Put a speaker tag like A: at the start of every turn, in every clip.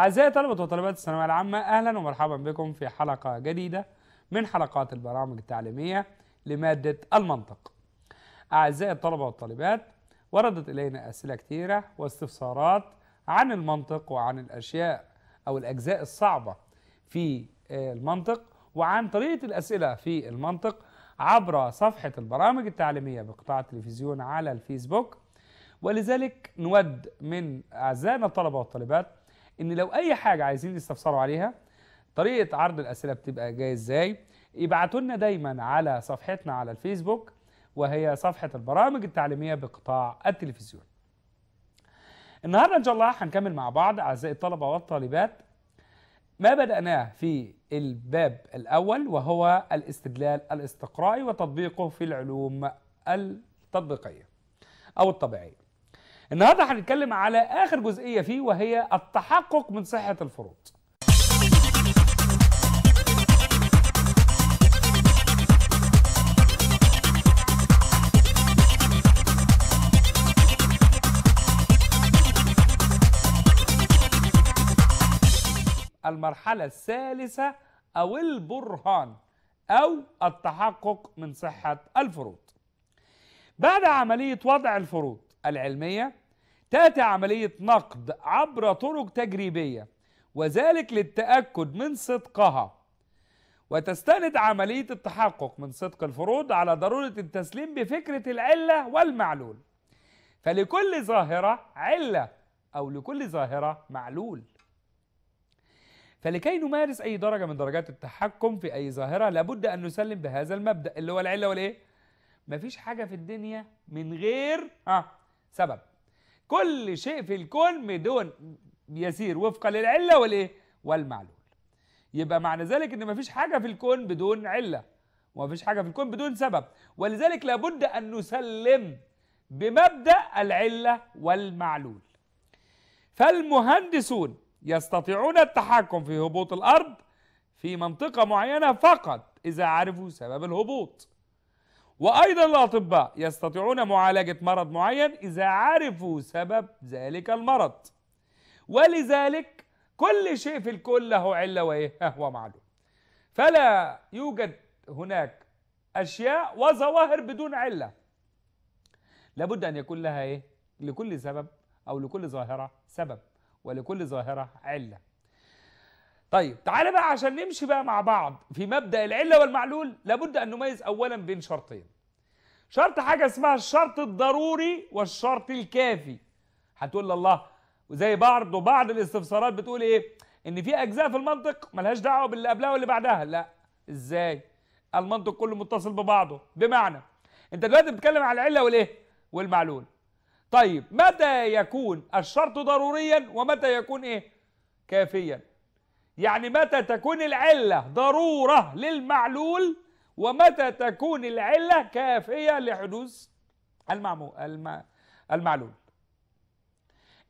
A: أعزائي طلبة وطالبات الثانوية العامة أهلا ومرحبا بكم في حلقة جديدة من حلقات البرامج التعليمية لمادة المنطق. أعزائي الطلبة والطالبات وردت إلينا أسئلة كثيرة واستفسارات عن المنطق وعن الأشياء أو الأجزاء الصعبة في المنطق وعن طريقة الأسئلة في المنطق عبر صفحة البرامج التعليمية بقطاع التلفزيون على الفيسبوك ولذلك نود من أعزائنا الطلبة والطالبات ان لو اي حاجه عايزين يستفسروا عليها طريقه عرض الاسئله بتبقى جايه ازاي ابعتوا لنا دايما على صفحتنا على الفيسبوك وهي صفحه البرامج التعليميه بقطاع التلفزيون النهارده ان شاء الله هنكمل مع بعض اعزائي الطلبه والطالبات ما بدأناه في الباب الأول وهو الاستدلال الاستقرائي وتطبيقه في العلوم التطبيقية أو الطبيعية النهارده هنتكلم على اخر جزئيه فيه وهي التحقق من صحه الفروض المرحله الثالثه او البرهان او التحقق من صحه الفروض بعد عمليه وضع الفروض العلمية تأتي عملية نقد عبر طرق تجريبية وذلك للتأكد من صدقها وتستند عملية التحقق من صدق الفروض على ضرورة التسليم بفكرة العلة والمعلول فلكل ظاهرة علة أو لكل ظاهرة معلول فلكي نمارس أي درجة من درجات التحكم في أي ظاهرة لابد أن نسلم بهذا المبدأ اللي هو العلة والإيه؟ مفيش حاجة في الدنيا من غير آه سبب كل شيء في الكون بدون يسير وفقا للعلة والإيه؟ والمعلول يبقى معنى ذلك إن مفيش حاجة في الكون بدون علة ومفيش حاجة في الكون بدون سبب ولذلك لابد أن نسلم بمبدأ العلة والمعلول فالمهندسون يستطيعون التحكم في هبوط الأرض في منطقة معينة فقط إذا عرفوا سبب الهبوط وأيضا الأطباء يستطيعون معالجة مرض معين إذا عرفوا سبب ذلك المرض ولذلك كل شيء في الكون له علة وإيه هو معلوم فلا يوجد هناك أشياء وظواهر بدون علة لابد أن يكون لها إيه لكل سبب أو لكل ظاهرة سبب ولكل ظاهرة علة طيب تعالى بقى عشان نمشي بقى مع بعض في مبدا العله والمعلول لابد ان نميز اولا بين شرطين شرط حاجه اسمها الشرط الضروري والشرط الكافي هتقول لله وزي بعض وبعض الاستفسارات بتقول ايه ان في اجزاء في المنطق ملهاش دعوه باللي قبلها واللي بعدها لا ازاي المنطق كله متصل ببعضه بمعنى انت دلوقتي بتتكلم على العله والايه والمعلول طيب متى يكون الشرط ضروريا ومتى يكون ايه كافيا يعني متى تكون العلة ضرورة للمعلول ومتى تكون العلة كافية لحدوث المعمو الم... المعلول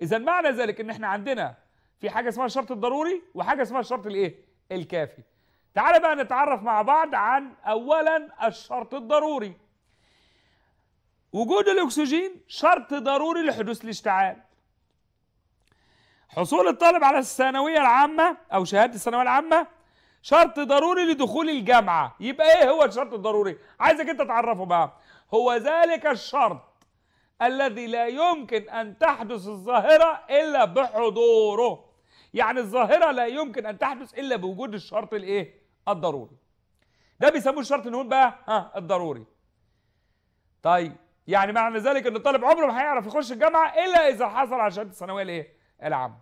A: إذا معنى ذلك إن إحنا عندنا في حاجة اسمها الشرط الضروري وحاجة اسمها الشرط الإيه؟ الكافي تعال بقى نتعرف مع بعض عن أولا الشرط الضروري وجود الأكسجين شرط ضروري لحدوث الاشتعال حصول الطالب على الثانوية العامة أو شهادة الثانوية العامة شرط ضروري لدخول الجامعة يبقى إيه هو الشرط الضروري عايزك أنت تعرفه بقى هو ذلك الشرط الذي لا يمكن أن تحدث الظاهرة إلا بحضوره يعني الظاهرة لا يمكن أن تحدث إلا بوجود الشرط الإيه الضروري ده بيسموه الشرط نقول بقى ها الضروري طيب يعني معنى ذلك ان الطالب عمره ما هيعرف يخش الجامعه الا اذا حصل على شهاده الثانويه الايه العام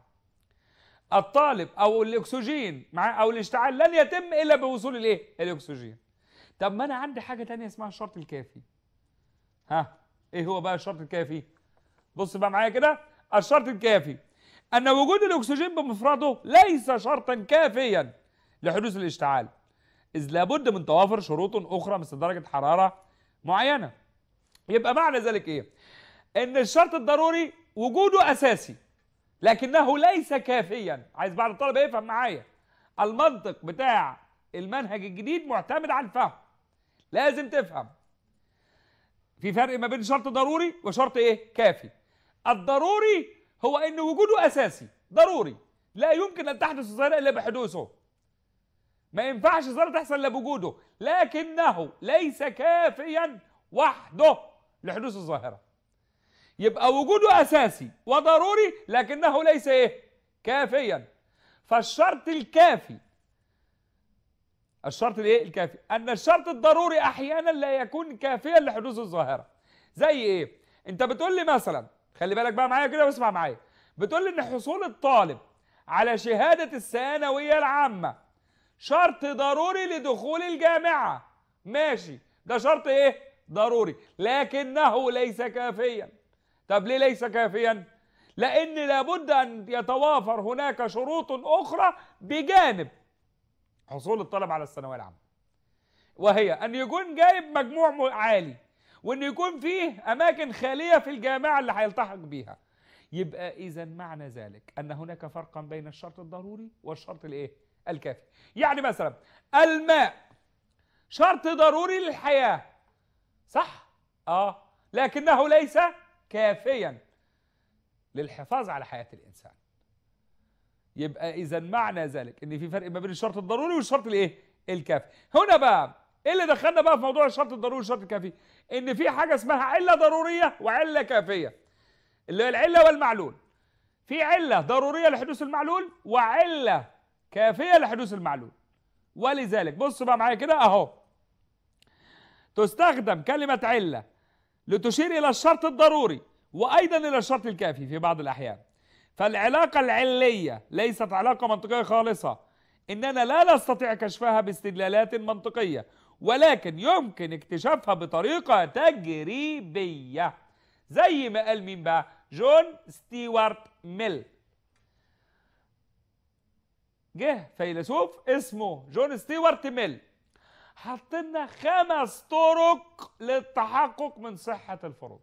A: الطالب او الاكسجين مع او الاشتعال لن يتم الا بوصول الايه الاكسجين طب ما انا عندي حاجه تانية اسمها الشرط الكافي ها ايه هو بقى الشرط الكافي بص بقى معايا كده الشرط الكافي ان وجود الاكسجين بمفرده ليس شرطا كافيا لحدوث الاشتعال اذ لابد من توافر شروط اخرى مثل درجه حراره معينه يبقى معنى ذلك ايه ان الشرط الضروري وجوده اساسي لكنه ليس كافيا عايز بعض الطلبه يفهم معايا المنطق بتاع المنهج الجديد معتمد على الفهم لازم تفهم في فرق ما بين شرط ضروري وشرط ايه كافي الضروري هو ان وجوده اساسي ضروري لا يمكن ان تحدث الظاهره الا بحدوثه ما ينفعش الظاهره تحصل الا بوجوده لكنه ليس كافيا وحده لحدوث الظاهره يبقى وجوده أساسي وضروري لكنه ليس إيه؟ كافيا فالشرط الكافي الشرط الايه الكافي ان الشرط الضروري احيانا لا يكون كافيا لحدوث الظاهره زي ايه انت بتقول لي مثلا خلي بالك بقى معايا كده واسمع معايا بتقول لي ان حصول الطالب على شهاده الثانويه العامه شرط ضروري لدخول الجامعه ماشي ده شرط ايه ضروري لكنه ليس كافيا طب ليه ليس كافيا لان لابد ان يتوافر هناك شروط اخرى بجانب حصول الطلب على الثانويه العامه وهي ان يكون جايب مجموع عالي وان يكون فيه اماكن خاليه في الجامعه اللي هيلتحق بيها يبقى اذا معنى ذلك ان هناك فرقا بين الشرط الضروري والشرط الايه الكافي يعني مثلا الماء شرط ضروري للحياه صح اه لكنه ليس كافيا للحفاظ على حياة الإنسان يبقى إذا معنى ذلك إن في فرق ما بين الشرط الضروري والشرط الإيه؟ الكافي هنا بقى إيه اللي دخلنا بقى في موضوع الشرط الضروري والشرط الكافي؟ إن في حاجة اسمها علة ضرورية وعلة كافية اللي هي العلة والمعلول في علة ضرورية لحدوث المعلول وعلة كافية لحدوث المعلول ولذلك بص بقى معايا كده أهو تستخدم كلمة علة لتشير إلى الشرط الضروري وأيضا إلى الشرط الكافي في بعض الأحيان فالعلاقة العلية ليست علاقة منطقية خالصة إننا لا نستطيع كشفها باستدلالات منطقية ولكن يمكن اكتشافها بطريقة تجريبية زي ما قال مين بقى جون ستيوارت ميل جه فيلسوف اسمه جون ستيوارت ميل حطينا خمس طرق للتحقق من صحة الفروض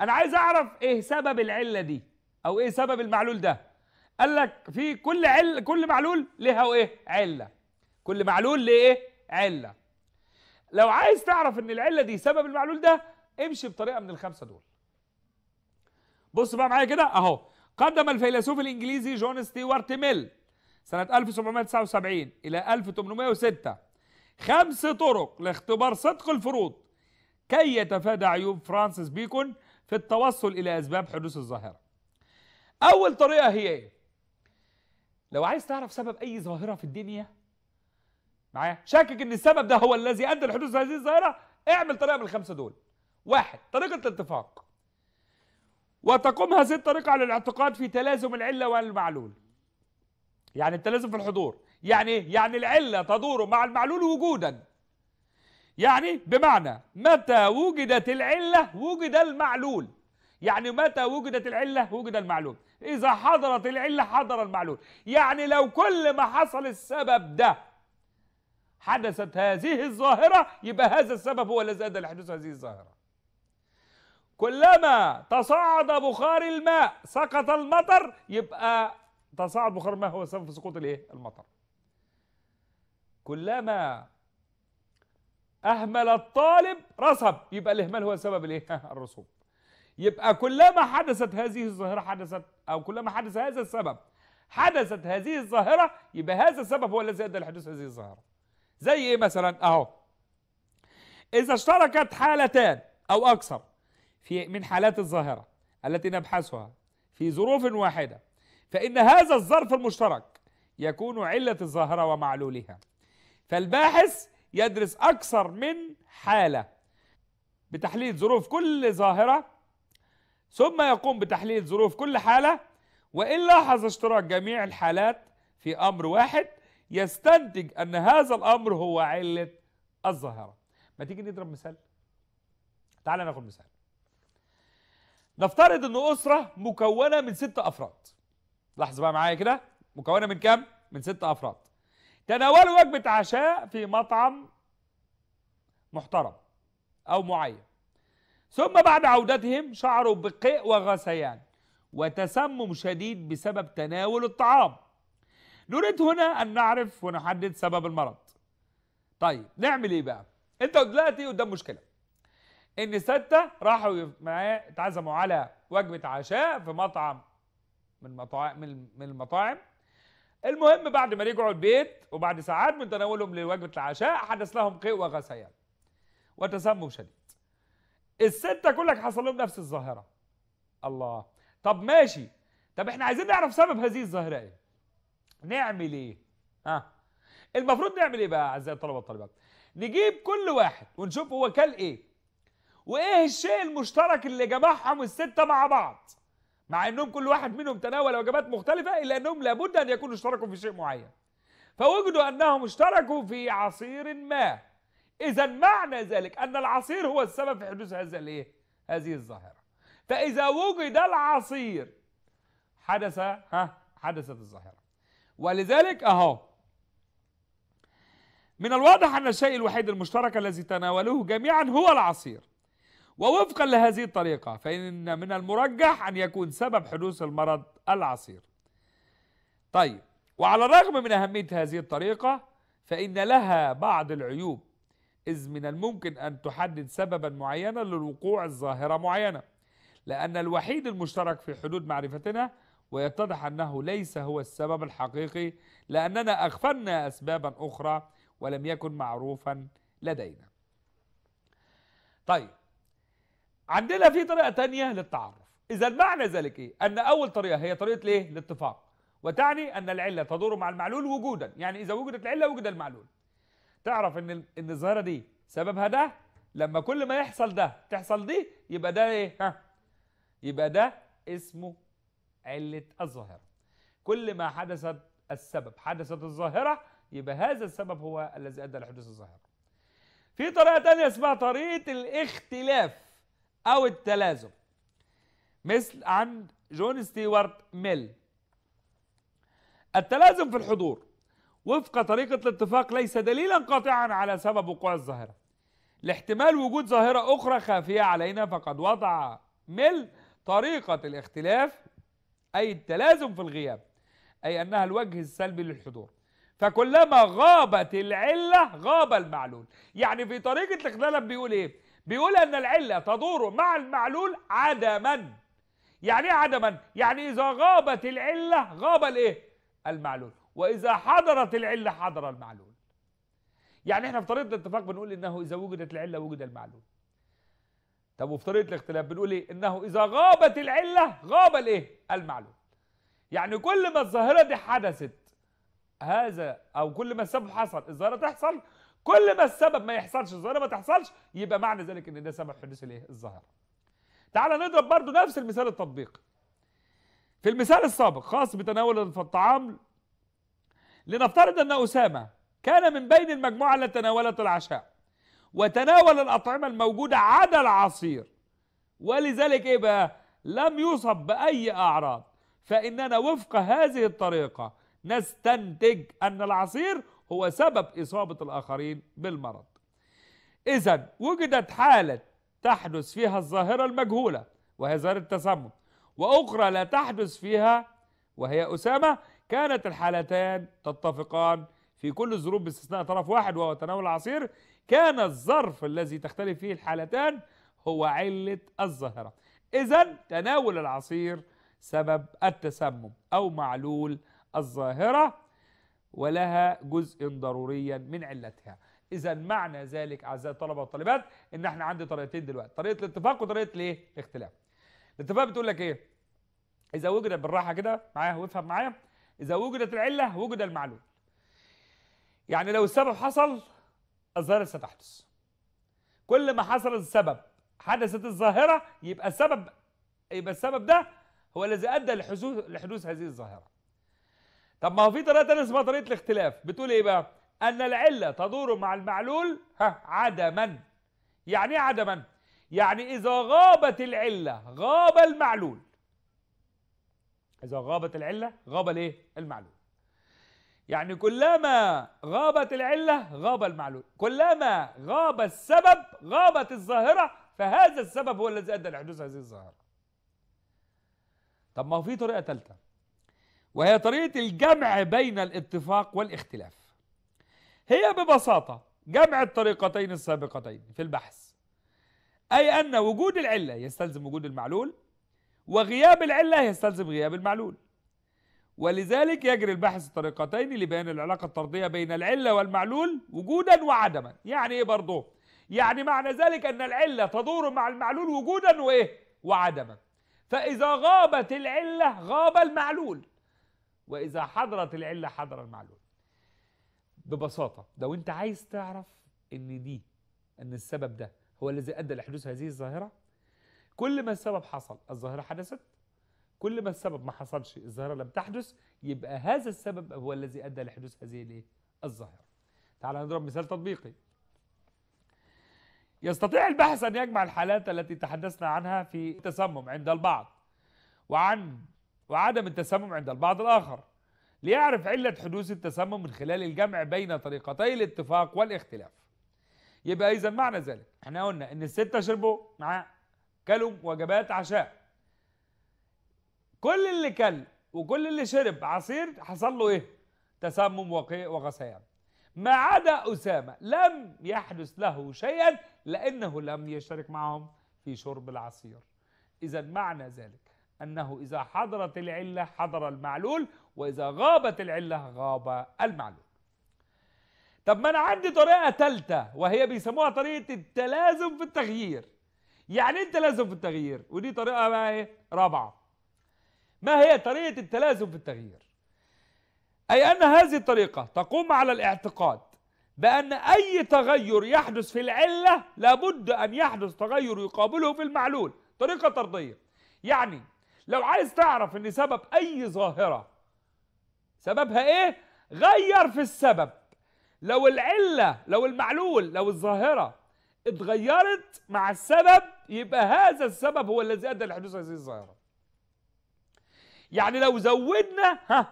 A: أنا عايز أعرف إيه سبب العلة دي أو إيه سبب المعلول ده قال لك في كل عل كل معلول لها إيه علة كل معلول ليه إيه؟ علة لو عايز تعرف إن العلة دي سبب المعلول ده امشي بطريقة من الخمسة دول بص بقى معايا كده أهو قدم الفيلسوف الإنجليزي جون ستيوارت ميل سنة 1779 إلى 1806 خمس طرق لاختبار صدق الفروض كي يتفادى عيوب فرانسيس بيكون في التوصل إلى أسباب حدوث الظاهرة أول طريقة هي إيه؟ لو عايز تعرف سبب أي ظاهرة في الدنيا معايا شاكك إن السبب ده هو الذي أدى لحدوث هذه الظاهرة اعمل طريقة من الخمسة دول واحد طريقة الاتفاق وتقوم هذه الطريقة على الاعتقاد في تلازم العلة والمعلول يعني التلازم في الحضور يعني ايه؟ يعني العلة تدور مع المعلول وجودا يعني بمعنى متى وجدت العلة وجد المعلول يعني متى وجدت العلة وجد المعلول إذا حضرت العلة حضر المعلول يعني لو كل ما حصل السبب ده حدثت هذه الظاهرة يبقى هذا السبب هو الذي أدى لحدوث هذه الظاهرة كلما تصاعد بخار الماء سقط المطر يبقى تصاعد بخار الماء هو سبب سقوط الايه المطر كلما اهمل الطالب رسب يبقى الاهمال هو سبب الايه الرسوب يبقى كلما حدثت هذه الظاهره حدثت او كلما حدث هذا السبب حدثت هذه الظاهره يبقى هذا السبب هو الذي ادى لحدوث هذه الظاهره زي ايه مثلا اهو اذا اشتركت حالتان او اكثر في من حالات الظاهره التي نبحثها في ظروف واحده فان هذا الظرف المشترك يكون عله الظاهره ومعلولها فالباحث يدرس أكثر من حالة بتحليل ظروف كل ظاهرة ثم يقوم بتحليل ظروف كل حالة وإن لاحظ اشتراك جميع الحالات في أمر واحد يستنتج أن هذا الأمر هو علة الظاهرة ما تيجي نضرب مثال تعال ناخد مثال نفترض أن أسرة مكونة من ست أفراد لاحظ بقى معايا كده مكونة من كام؟ من ست أفراد تناولوا وجبة عشاء في مطعم محترم أو معين ثم بعد عودتهم شعروا بقيء وغثيان وتسمم شديد بسبب تناول الطعام نريد هنا أن نعرف ونحدد سبب المرض طيب نعمل إيه بقى أنت دلوقتي قدام مشكلة إن ستة راحوا اتعزموا على وجبة عشاء في مطعم من من المطاعم المهم بعد ما رجعوا البيت وبعد ساعات من تناولهم لوجبه العشاء حدث لهم قيء وغثيان وتسمم شديد الستة كلك حصل لهم نفس الظاهرة الله طب ماشي طب احنا عايزين نعرف سبب هذه الظاهرة ايه نعمل ايه ها آه. المفروض نعمل ايه بقى اعزائي الطلبة والطالبات نجيب كل واحد ونشوف هو كل ايه وايه الشيء المشترك اللي جمعهم الستة مع بعض مع انهم كل واحد منهم تناول وجبات مختلفه الا انهم لابد ان يكونوا اشتركوا في شيء معين فوجدوا انهم اشتركوا في عصير ما اذا معنى ذلك ان العصير هو السبب في حدوث هذا الايه هذه الظاهره فاذا وجد العصير حدث ها حدثت الظاهره ولذلك اهو من الواضح ان الشيء الوحيد المشترك الذي تناولوه جميعا هو العصير ووفقا لهذه الطريقة فإن من المرجح أن يكون سبب حدوث المرض العصير طيب وعلى الرغم من أهمية هذه الطريقة فإن لها بعض العيوب إذ من الممكن أن تحدد سببا معينا للوقوع الظاهرة معينة لأن الوحيد المشترك في حدود معرفتنا ويتضح أنه ليس هو السبب الحقيقي لأننا أغفلنا أسبابا أخرى ولم يكن معروفا لدينا طيب عندنا في طريقة تانية للتعرف إذا معنى ذلك إيه؟ أن أول طريقة هي طريقة الإيه؟ الاتفاق وتعني أن العلة تدور مع المعلول وجودا يعني إذا وجدت العلة وجد المعلول تعرف إن إن الظاهرة دي سببها ده لما كل ما يحصل ده تحصل دي يبقى ده إيه؟ ها يبقى ده اسمه علة الظاهرة كل ما حدثت السبب حدثت الظاهرة يبقى هذا السبب هو الذي أدى لحدوث الظاهرة في طريقة ثانيه اسمها طريقة الاختلاف أو التلازم مثل عند جون ستيوارت ميل التلازم في الحضور وفق طريقة الاتفاق ليس دليلا قاطعا على سبب وقوع الظاهرة لاحتمال وجود ظاهرة أخرى خافية علينا فقد وضع ميل طريقة الاختلاف أي التلازم في الغياب أي أنها الوجه السلبي للحضور فكلما غابت العلة غاب المعلول يعني في طريقة الاختلاف بيقول إيه بيقول أن العلة تدور مع المعلول عدما يعني ايه عدما؟ يعني إذا غابت العلة غاب الإيه؟ المعلول وإذا حضرت العلة حضر المعلول يعني احنا في طريقة الاتفاق بنقول إنه إذا وجدت العلة وجد المعلول طب وفي طريقة الاختلاف بنقول إيه؟ إنه إذا غابت العلة غاب الإيه؟ المعلول يعني كل ما الظاهرة دي حدثت هذا او كل ما السبب حصل الظاهره تحصل كل ما السبب ما يحصلش الظاهره ما تحصلش يبقى معنى ذلك ان ده سبب حدوث الايه الظاهره تعال نضرب برضو نفس المثال التطبيقي في المثال السابق خاص بتناول الطعام لنفترض ان اسامه كان من بين المجموعه التي تناولت العشاء وتناول الاطعمه الموجوده عدا العصير ولذلك ايه بقى لم يصب باي اعراض فاننا وفق هذه الطريقه نستنتج أن العصير هو سبب إصابة الآخرين بالمرض إذا وجدت حالة تحدث فيها الظاهرة المجهولة وهي ظاهرة التسمم وأخرى لا تحدث فيها وهي أسامة كانت الحالتان تتفقان في كل الظروف باستثناء طرف واحد وهو تناول العصير كان الظرف الذي تختلف فيه الحالتان هو علة الظاهرة إذا تناول العصير سبب التسمم أو معلول الظاهرة ولها جزء ضروريا من علتها إذا معنى ذلك أعزائي الطلبة والطالبات إن إحنا عندي طريقتين دلوقتي طريقة الاتفاق وطريقة الإيه؟ الاختلاف الاتفاق بتقول لك إيه؟ إذا وجد بالراحة كده معايا وافهم معايا إذا وجدت العلة وجد المعلول يعني لو السبب حصل الظاهرة ستحدث كل ما حصل السبب حدثت الظاهرة يبقى السبب يبقى السبب ده هو الذي أدى لحدوث لحدوث هذه الظاهرة طب ما هو في طريقه ثانيه اسمها طريقه الاختلاف بتقول ايه بقى ان العله تدور مع المعلول ها عدما يعني ايه عدما يعني اذا غابت العله غاب المعلول اذا غابت العله غاب الايه المعلول يعني كلما غابت العله غاب المعلول كلما غاب السبب غابت الظاهره فهذا السبب هو الذي ادى لحدوث هذه الظاهره طب ما هو في طريقه ثالثه وهي طريقة الجمع بين الاتفاق والاختلاف هي ببساطة جمع الطريقتين السابقتين في البحث أي أن وجود العلة يستلزم وجود المعلول وغياب العلة يستلزم غياب المعلول ولذلك يجري الباحث الطريقتين لبيان العلاقة الطردية بين العلة والمعلول وجودا وعدما يعني ايه برضه يعني معنى ذلك ان العلة تدور مع المعلول وجودا وايه وعدما فاذا غابت العلة غاب المعلول واذا حضرت العله حضر المعلول ببساطه لو انت عايز تعرف ان دي ان السبب ده هو الذي ادى لحدوث هذه الظاهره كل ما السبب حصل الظاهره حدثت كل ما السبب ما حصلش الظاهره لم تحدث يبقى هذا السبب هو الذي ادى لحدوث هذه الايه الظاهره تعال نضرب مثال تطبيقي يستطيع البحث ان يجمع الحالات التي تحدثنا عنها في التسمم عند البعض وعن وعدم التسمم عند البعض الآخر ليعرف علة حدوث التسمم من خلال الجمع بين طريقتي الاتفاق والاختلاف يبقى إذا معنى ذلك احنا قلنا إن الستة شربوا مع كلوا وجبات عشاء كل اللي كل وكل اللي شرب عصير حصل له إيه؟ تسمم وغثيان ما عدا أسامة لم يحدث له شيئا لأنه لم يشترك معهم في شرب العصير إذا معنى ذلك أنه إذا حضرت العلة حضر المعلول وإذا غابت العلة غاب المعلول طب ما أنا عندي طريقة ثالثة وهي بيسموها طريقة التلازم في التغيير يعني إيه التلازم في التغيير ودي طريقة بقى إيه رابعة ما هي طريقة التلازم في التغيير أي أن هذه الطريقة تقوم على الاعتقاد بأن أي تغير يحدث في العلة لابد أن يحدث تغير يقابله في المعلول طريقة طردية يعني لو عايز تعرف ان سبب اي ظاهره سببها ايه غير في السبب لو العله لو المعلول لو الظاهره اتغيرت مع السبب يبقى هذا السبب هو الذي ادى لحدوث هذه الظاهره يعني لو زودنا ها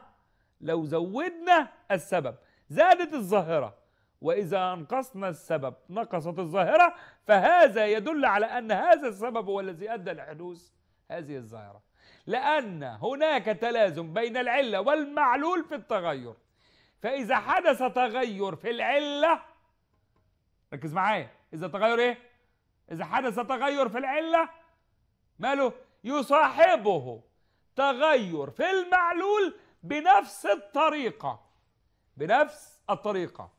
A: لو زودنا السبب زادت الظاهره واذا انقصنا السبب نقصت الظاهره فهذا يدل على ان هذا السبب هو الذي ادى لحدوث هذه الظاهره لأن هناك تلازم بين العلة والمعلول في التغير فإذا حدث تغير في العلة ركز معايا إذا تغير إيه؟ إذا حدث تغير في العلة ماله؟ يصاحبه تغير في المعلول بنفس الطريقة بنفس الطريقة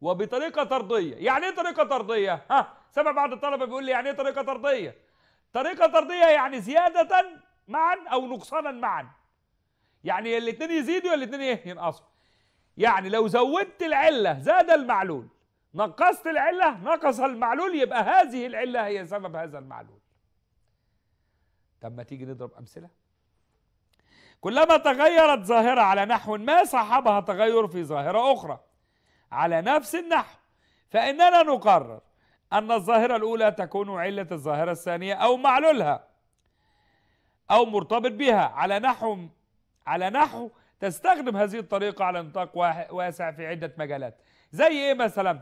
A: وبطريقة طردية يعني إيه طريقة طردية؟ ها سامع بعض الطلبة بيقول لي يعني إيه طريقة طردية؟ طريقة طردية يعني زيادة معا أو نقصانا معا يعني الاثنين يزيدوا الاثنين ايه ينقصوا يعني لو زودت العلة زاد المعلول نقصت العلة نقص المعلول يبقى هذه العلة هي سبب هذا المعلول طب ما تيجي نضرب أمثلة كلما تغيرت ظاهرة على نحو ما صاحبها تغير في ظاهرة أخرى على نفس النحو فإننا نقرر أن الظاهرة الأولى تكون علة الظاهرة الثانية أو معلولها أو مرتبط بها على نحو على نحو تستخدم هذه الطريقة على نطاق واسع في عدة مجالات زي إيه مثلا؟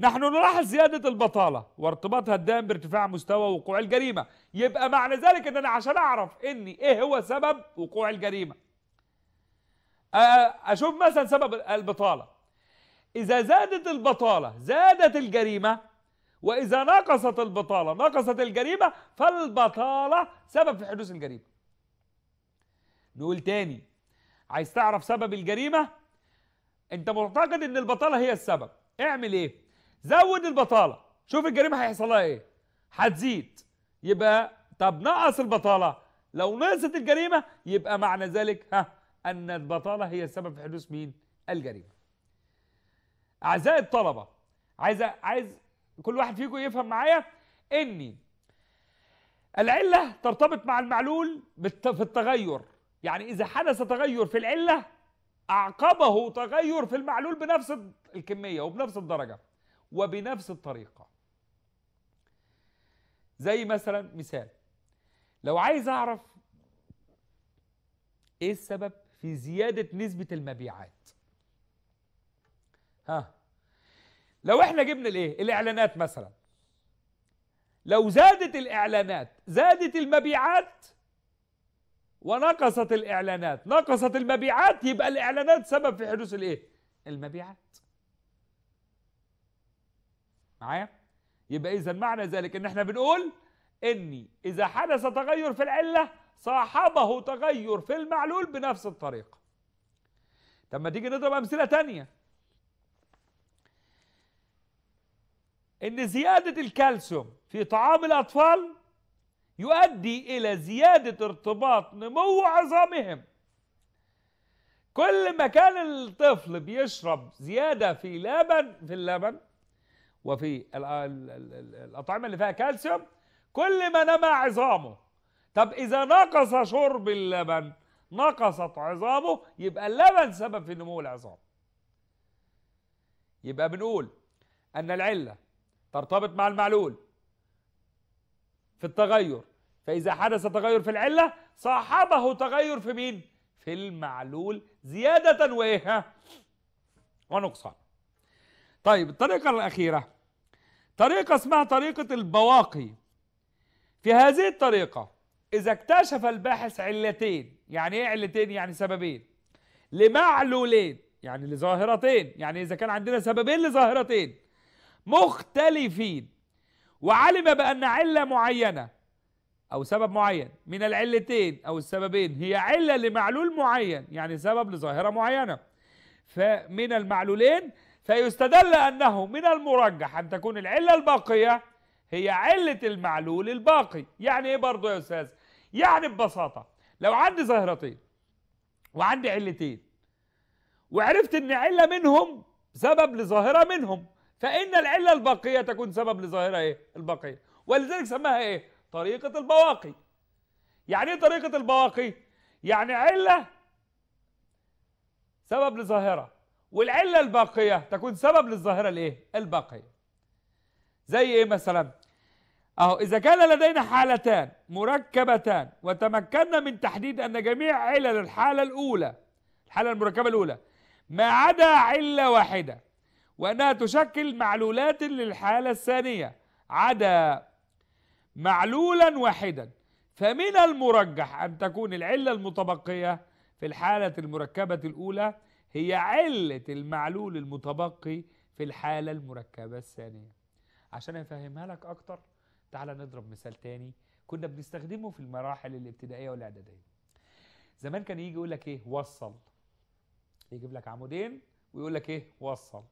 A: نحن نلاحظ زيادة البطالة وارتباطها الدائم بارتفاع مستوى وقوع الجريمة يبقى معنى ذلك أن أنا عشان أعرف إن إيه هو سبب وقوع الجريمة أشوف مثلا سبب البطالة إذا زادت البطالة زادت الجريمة وإذا نقصت البطالة نقصت الجريمة فالبطالة سبب في حدوث الجريمة نقول تاني عايز تعرف سبب الجريمة انت معتقد ان البطالة هي السبب اعمل ايه زود البطالة شوف الجريمة هيحصل لها ايه هتزيد يبقى طب نقص البطالة لو نقصت الجريمة يبقى معنى ذلك ها ان البطالة هي السبب في حدوث مين الجريمة اعزائي الطلبة عايز عايز كل واحد فيكم يفهم معايا ان العله ترتبط مع المعلول في التغير يعني اذا حدث تغير في العله اعقبه تغير في المعلول بنفس الكميه وبنفس الدرجه وبنفس الطريقه زي مثلا مثال لو عايز اعرف ايه السبب في زياده نسبه المبيعات ها لو احنا جبنا الايه الاعلانات مثلا لو زادت الاعلانات زادت المبيعات ونقصت الاعلانات نقصت المبيعات يبقى الاعلانات سبب في حدوث الايه المبيعات معايا يبقى اذا معنى ذلك ان احنا بنقول اني اذا حدث تغير في العله صاحبه تغير في المعلول بنفس الطريقه طب ما تيجي نضرب امثله ثانيه ان زياده الكالسيوم في طعام الاطفال يؤدي الى زياده ارتباط نمو عظامهم كل ما كان الطفل بيشرب زياده في لبن في اللبن وفي الاطعمه اللي فيها كالسيوم كل ما نما عظامه طب اذا نقص شرب اللبن نقصت عظامه يبقى اللبن سبب في نمو العظام يبقى بنقول ان العله ترتبط مع المعلول في التغير فإذا حدث تغير في العلة صاحبه تغير في مين؟ في المعلول زيادة وإيه؟ ونقصان طيب الطريقة الأخيرة طريقة اسمها طريقة البواقي في هذه الطريقة إذا اكتشف الباحث علتين يعني إيه علتين؟ يعني سببين لمعلولين يعني لظاهرتين يعني إذا كان عندنا سببين لظاهرتين مختلفين وعلم بأن علة معينة أو سبب معين من العلتين أو السببين هي علة لمعلول معين يعني سبب لظاهرة معينة فمن المعلولين فيستدل أنه من المرجح أن تكون العلة الباقية هي علة المعلول الباقي يعني إيه برضه يا أستاذ؟ يعني ببساطة لو عندي ظاهرتين وعندي علتين وعرفت ان علة منهم سبب لظاهرة منهم فإن العلة الباقية تكون سبب لظاهرة إيه؟ الباقية ولذلك سماها إيه؟ طريقة البواقي يعني إيه طريقة البواقي؟ يعني علة سبب لظاهرة والعلة الباقية تكون سبب للظاهرة الإيه؟ الباقية زي إيه مثلا؟ أهو إذا كان لدينا حالتان مركبتان وتمكنا من تحديد أن جميع علل الحالة الأولى الحالة المركبة الأولى ما عدا علة واحدة وأنها تشكل معلولات للحالة الثانية عدا معلولا واحدا فمن المرجح أن تكون العلة المتبقية في الحالة المركبة الأولى هي علة المعلول المتبقي في الحالة المركبة الثانية عشان أفهمها لك أكتر تعال نضرب مثال تاني كنا بنستخدمه في المراحل الابتدائية والإعدادية زمان كان يجي يقول لك إيه وصل يجيب لك عمودين ويقول لك إيه وصل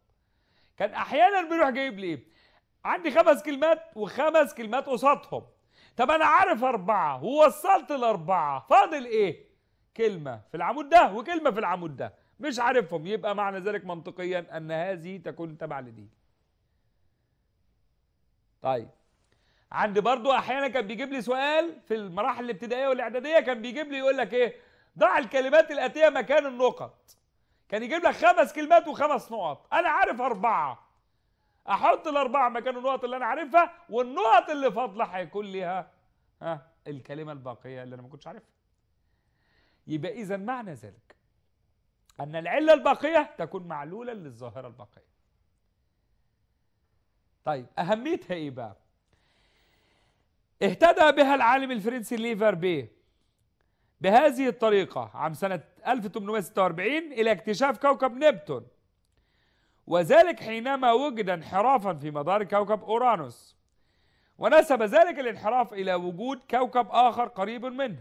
A: كان احيانا بيروح جايب لي ايه عندي خمس كلمات وخمس كلمات قصادهم طب انا عارف اربعه ووصلت الاربعه فاضل ايه كلمه في العمود ده وكلمه في العمود ده مش عارفهم يبقى معنى ذلك منطقيا ان هذه تكون تبع لدي طيب عندي برضو احيانا كان بيجيب لي سؤال في المراحل الابتدائيه والاعداديه كان بيجيب لي يقول لك ايه ضع الكلمات الاتيه مكان النقط كان يجيب لك خمس كلمات وخمس نقط انا عارف اربعه احط الاربعه مكان النقط اللي انا عارفها والنقط اللي فاضله هيكون ليها ها الكلمه الباقيه اللي انا ما كنتش عارفها يبقى اذا معنى ذلك ان العله الباقيه تكون معلوله للظاهره الباقيه طيب اهميتها ايه بقى اهتدى بها العالم الفرنسي ليفر بيه بهذه الطريقة عام سنة 1846 إلى اكتشاف كوكب نبتون وذلك حينما وجد انحرافا في مدار كوكب أورانوس ونسب ذلك الانحراف إلى وجود كوكب آخر قريب منه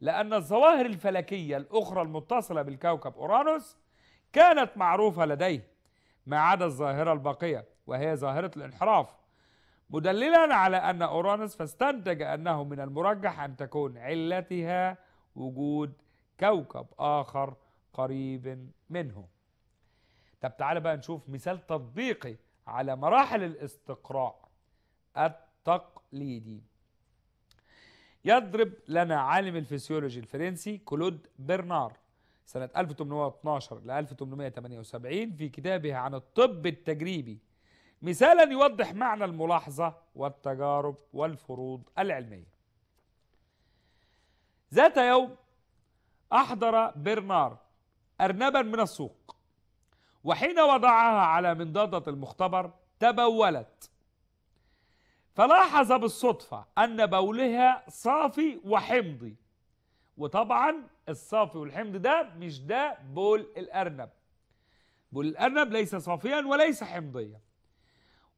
A: لأن الظواهر الفلكية الأخرى المتصلة بالكوكب أورانوس كانت معروفة لديه ما عدا الظاهرة الباقية وهي ظاهرة الانحراف مدللا على أن أورانوس فاستنتج أنه من المرجح أن تكون علتها وجود كوكب آخر قريب منه طب تعالى بقى نشوف مثال تطبيقي على مراحل الاستقراء التقليدي يضرب لنا عالم الفسيولوجي الفرنسي كلود برنار سنة 1812 ل 1878 في كتابه عن الطب التجريبي مثالا يوضح معنى الملاحظة والتجارب والفروض العلمية ذات يوم أحضر برنار أرنبا من السوق وحين وضعها على منضدة المختبر تبولت فلاحظ بالصدفة أن بولها صافي وحمضي وطبعا الصافي والحمض ده مش ده بول الأرنب بول الأرنب ليس صافيا وليس حمضيا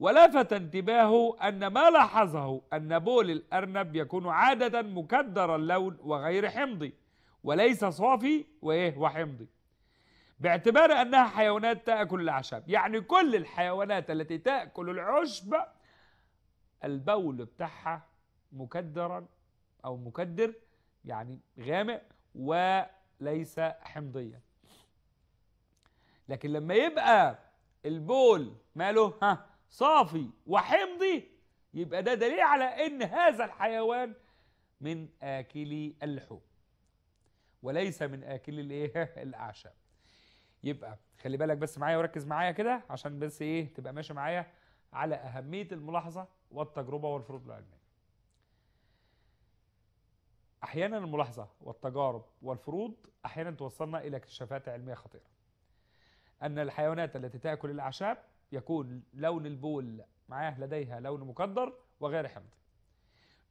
A: ولفت انتباهه أن ما لاحظه أن بول الأرنب يكون عادة مكدر اللون وغير حمضي وليس صافي وإيه وحمضي باعتبار أنها حيوانات تأكل الأعشاب يعني كل الحيوانات التي تأكل العشب البول بتاعها مكدرا أو مكدر يعني غامق وليس حمضيا لكن لما يبقى البول ماله ها صافي وحمضي يبقى ده دليل على ان هذا الحيوان من اكلي اللحوم وليس من اكلي الايه الاعشاب يبقى خلي بالك بس معايا وركز معايا كده عشان بس ايه تبقى ماشي معايا على اهميه الملاحظه والتجربه والفروض العلميه احيانا الملاحظه والتجارب والفروض احيانا توصلنا الى اكتشافات علميه خطيره ان الحيوانات التي تاكل الاعشاب يكون لون البول معاه لديها لون مقدر وغير حمضي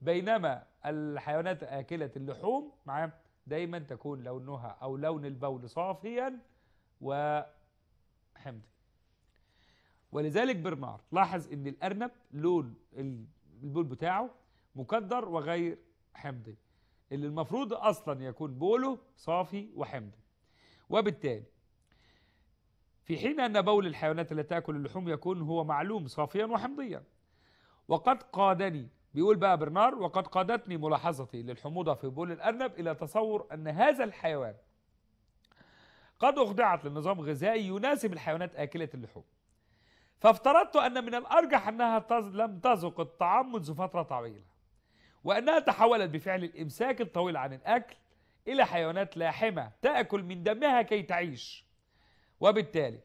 A: بينما الحيوانات آكلة اللحوم معاه دايما تكون لونها أو لون البول صافيا وحمضي ولذلك برنارد لاحظ ان الارنب لون البول بتاعه مقدر وغير حمضي اللي المفروض اصلا يكون بوله صافي وحمضي وبالتالي في حين أن بول الحيوانات التي تأكل اللحوم يكون هو معلوم صافيا وحمضيا وقد قادني بيقول بقى برنار وقد قادتني ملاحظتي للحموضة في بول الأرنب إلى تصور أن هذا الحيوان قد أخضعت لنظام غذائي يناسب الحيوانات آكلة اللحوم فافترضت أن من الأرجح أنها لم تذق الطعام منذ فترة طويلة وأنها تحولت بفعل الإمساك الطويل عن الأكل إلى حيوانات لاحمة تأكل من دمها كي تعيش وبالتالي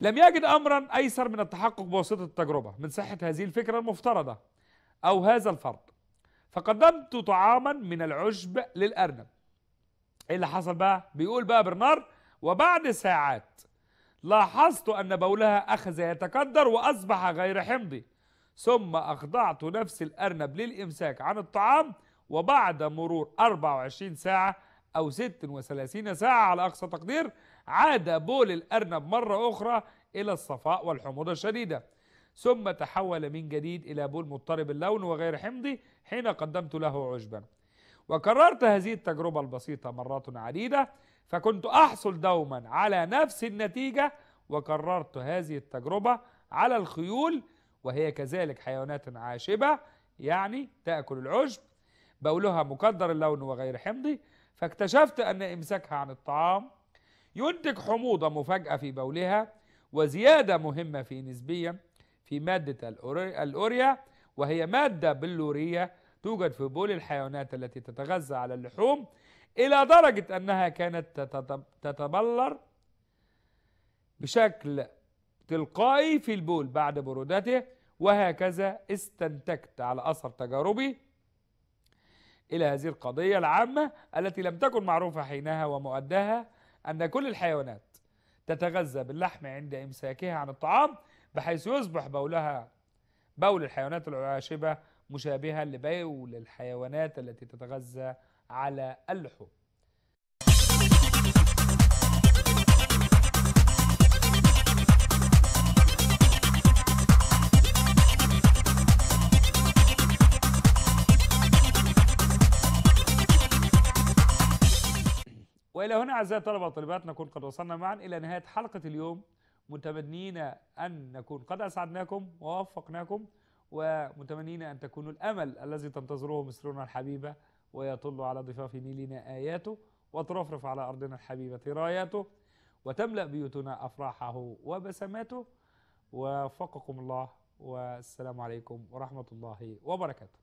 A: لم يجد أمرا أيسر من التحقق بواسطة التجربة من صحة هذه الفكرة المفترضة أو هذا الفرض فقدمت طعاما من العشب للأرنب إيه اللي حصل بقى؟ بيقول بقى برنار وبعد ساعات لاحظت أن بولها أخذ يتكدر وأصبح غير حمضي ثم أخضعت نفس الأرنب للإمساك عن الطعام وبعد مرور 24 ساعة أو 36 ساعة على أقصى تقدير عاد بول الأرنب مرة أخرى إلى الصفاء والحموضة الشديدة ثم تحول من جديد إلى بول مضطرب اللون وغير حمضي حين قدمت له عشبا وكررت هذه التجربة البسيطة مرات عديدة فكنت أحصل دوما على نفس النتيجة وكررت هذه التجربة على الخيول وهي كذلك حيوانات عاشبة يعني تأكل العشب بولها مكدر اللون وغير حمضي فاكتشفت أن إمساكها عن الطعام ينتج حموضة مفاجئة في بولها وزيادة مهمة في نسبيا في مادة الأوريا وهي مادة بلورية توجد في بول الحيوانات التي تتغذى على اللحوم إلى درجة أنها كانت تتبلر بشكل تلقائي في البول بعد برودته وهكذا استنتجت على أثر تجاربي إلى هذه القضية العامة التي لم تكن معروفة حينها ومؤداها أن كل الحيوانات تتغذى باللحم عند إمساكها عن الطعام بحيث يصبح بولها بول الحيوانات العاشبة مشابها لبول الحيوانات التي تتغذى على اللحوم والى هنا اعزائي الطلبه والطالبات نكون قد وصلنا معا الى نهايه حلقه اليوم متمنين ان نكون قد اسعدناكم ووفقناكم ومتمنين ان تكونوا الامل الذي تنتظروه مصرنا الحبيبه ويطل على ضفاف نيلنا اياته وترفرف على ارضنا الحبيبه راياته وتملا بيوتنا افراحه وبسماته وفقكم الله والسلام عليكم ورحمه الله وبركاته